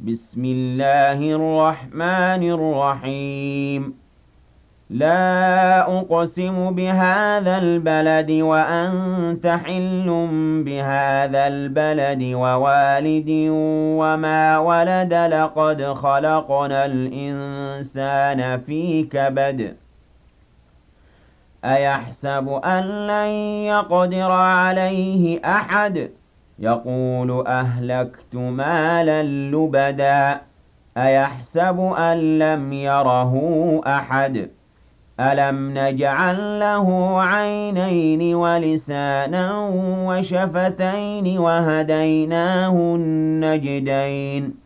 بسم الله الرحمن الرحيم لا أقسم بهذا البلد وأنت حل بهذا البلد ووالد وما ولد لقد خلقنا الإنسان في كبد أيحسب أن لن يقدر عليه أحد ؟ يقول أهلكت مالا لبدا أيحسب أن لم يره أحد ألم نجعل له عينين ولسانا وشفتين وهديناه النجدين